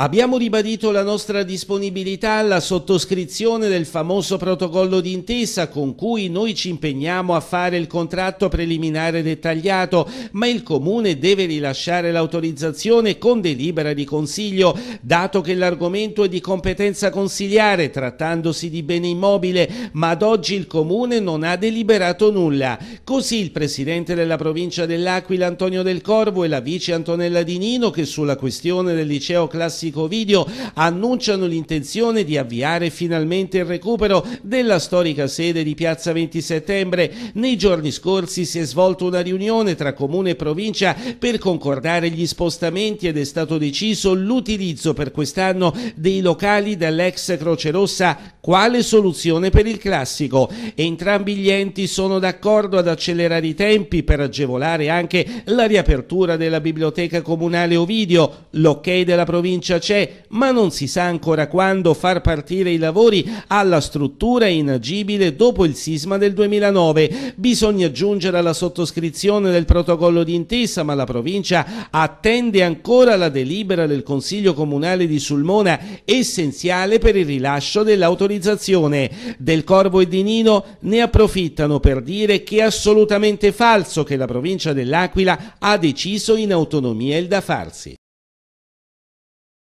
Abbiamo ribadito la nostra disponibilità alla sottoscrizione del famoso protocollo d'intesa con cui noi ci impegniamo a fare il contratto preliminare dettagliato, ma il Comune deve rilasciare l'autorizzazione con delibera di Consiglio, dato che l'argomento è di competenza consigliare, trattandosi di bene immobile, ma ad oggi il Comune non ha deliberato nulla. Così il Presidente della Provincia dell'Aquila, Antonio Del Corvo, e la Vice Antonella Di Nino, che sulla questione del liceo classico Federico Video annunciano l'intenzione di avviare finalmente il recupero della storica sede di Piazza 20 Settembre. Nei giorni scorsi si è svolta una riunione tra Comune e Provincia per concordare gli spostamenti ed è stato deciso l'utilizzo per quest'anno dei locali dell'ex Croce Rossa quale soluzione per il classico? Entrambi gli enti sono d'accordo ad accelerare i tempi per agevolare anche la riapertura della biblioteca comunale Ovidio. L'ok della provincia c'è, ma non si sa ancora quando far partire i lavori alla struttura inagibile dopo il sisma del 2009. Bisogna aggiungere alla sottoscrizione del protocollo d'intesa, ma la provincia attende ancora la delibera del Consiglio Comunale di Sulmona, essenziale per il rilascio dell'autorizzazione autorizzazione del Corvo e di Nino ne approfittano per dire che è assolutamente falso che la provincia dell'Aquila ha deciso in autonomia il da farsi.